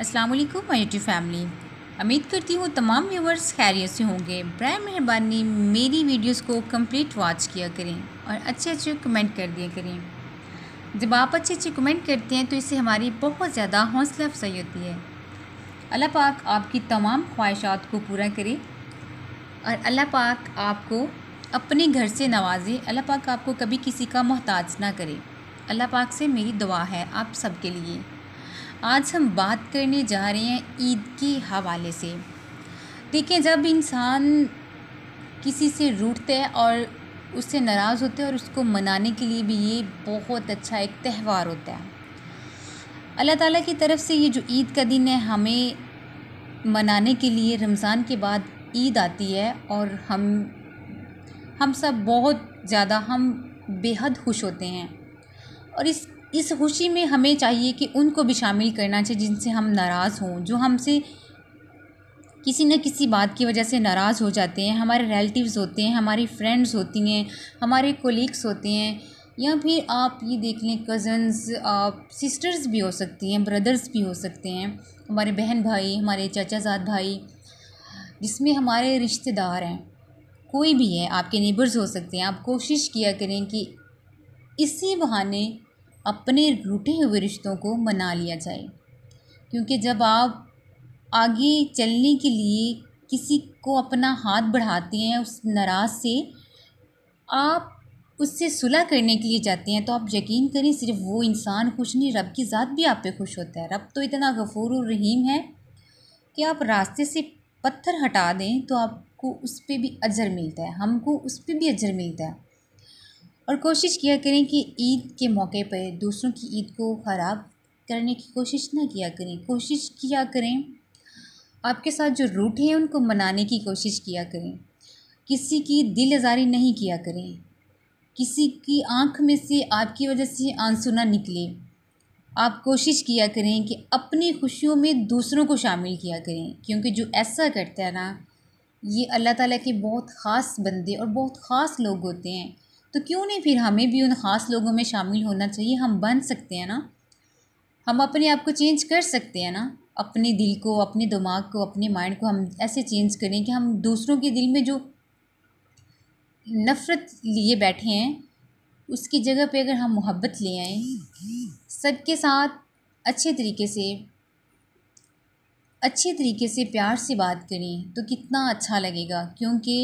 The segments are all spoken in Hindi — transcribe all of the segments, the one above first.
अस्सलाम वालेकुम माय यूट्यूब फैमिली उम्मीद करती हूँ तमाम व्यूवर्स खैरियत से होंगे बरए मेहरबानी मेरी वीडियोस को कंप्लीट वॉच किया करें और अच्छे अच्छे कमेंट कर दिया करें जब आप अच्छे अच्छे कमेंट करते हैं तो इससे हमारी बहुत ज़्यादा हौसला अफजाई होती है अल्लाह पाक आपकी तमाम ख्वाहिशात को पूरा करें और अल्लाह पाक आपको अपने घर से नवाजे अल्लाह पाक आपको कभी किसी का मोहताज ना करे अल्लाह पाक से मेरी दुआ है आप सबके लिए आज हम बात करने जा रहे हैं ईद के हवाले से देखिए जब इंसान किसी से रूठते है और उससे नाराज़ होते हैं और उसको मनाने के लिए भी ये बहुत अच्छा एक त्यौहार होता है अल्लाह ताला की तरफ से ये जो ईद का दिन है हमें मनाने के लिए रमज़ान के बाद ईद आती है और हम हम सब बहुत ज़्यादा हम बेहद खुश होते हैं और इस इस खुशी में हमें चाहिए कि उनको भी शामिल करना चाहिए जिनसे हम नाराज़ हों जो हमसे किसी न किसी बात की वजह से नाराज़ हो जाते हैं हमारे रिलेटिव्स होते हैं हमारी फ्रेंड्स होती हैं हमारे कोलिग्स होते हैं या फिर आप ये देख लें कज़न्स आप सिस्टर्स भी हो सकती हैं ब्रदर्स भी हो सकते हैं हमारे बहन भाई हमारे चाचा जात भाई जिसमें हमारे रिश्तेदार हैं कोई भी है आपके नेबर्स हो सकते हैं आप कोशिश किया करें कि इसी बहाने अपने रूठे हुए रिश्तों को मना लिया जाए क्योंकि जब आप आगे चलने के लिए किसी को अपना हाथ बढ़ाते हैं उस नाराज़ से आप उससे सुलह करने के लिए जाते हैं तो आप यकीन करें सिर्फ वो इंसान खुश नहीं रब की ज़ात भी आप पे खुश होता है रब तो इतना गफूर और रहीम है कि आप रास्ते से पत्थर हटा दें तो आपको उस पर भी अजर मिलता है हमको उस पर भी अजर मिलता है और कोशिश किया करें कि ईद के मौके पर दूसरों की ईद को ख़राब करने की कोशिश ना किया करें कोशिश किया करें आपके साथ जो रूट हैं उनको मनाने की कोशिश किया करें किसी की दिल आज़ारी नहीं किया करें किसी की आंख में से आपकी वजह से आंसू ना निकले आप कोशिश किया करें कि अपनी खुशियों में दूसरों को शामिल किया करें क्योंकि जो ऐसा करता है ना ये अल्लाह ताला के बहुत ख़ास बंदे और बहुत ख़ास लोग होते हैं तो क्यों नहीं फिर हमें भी उन ख़ास लोगों में शामिल होना चाहिए हम बन सकते हैं ना हम अपने आप को चेंज कर सकते हैं ना अपने दिल को अपने दिमाग को अपने माइंड को हम ऐसे चेंज करें कि हम दूसरों के दिल में जो नफ़रत लिए बैठे हैं उसकी जगह पे अगर हम मोहब्बत ले आएँ सबके साथ अच्छे तरीके से अच्छे तरीके से प्यार से बात करें तो कितना अच्छा लगेगा क्योंकि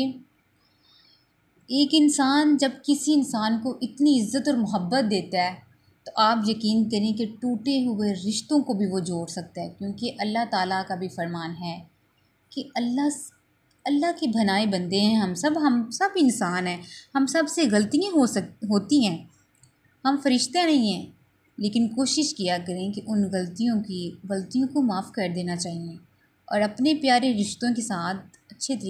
एक इंसान जब किसी इंसान को इतनी इज़्ज़त और मोहब्बत देता है तो आप यकीन करें कि टूटे हुए रिश्तों को भी वो जोड़ सकता है क्योंकि अल्लाह ताला का भी फरमान है कि अल्लाह अल्लाह के भनाए बंदे हैं हम सब हम सब इंसान हैं हम सब से गलतियाँ हो सक होती हैं हम फरिश्ते नहीं हैं लेकिन कोशिश किया करें कि उन गलतियों की गलतियों को माफ़ कर देना चाहिए और अपने प्यारे रिश्तों के साथ अच्छे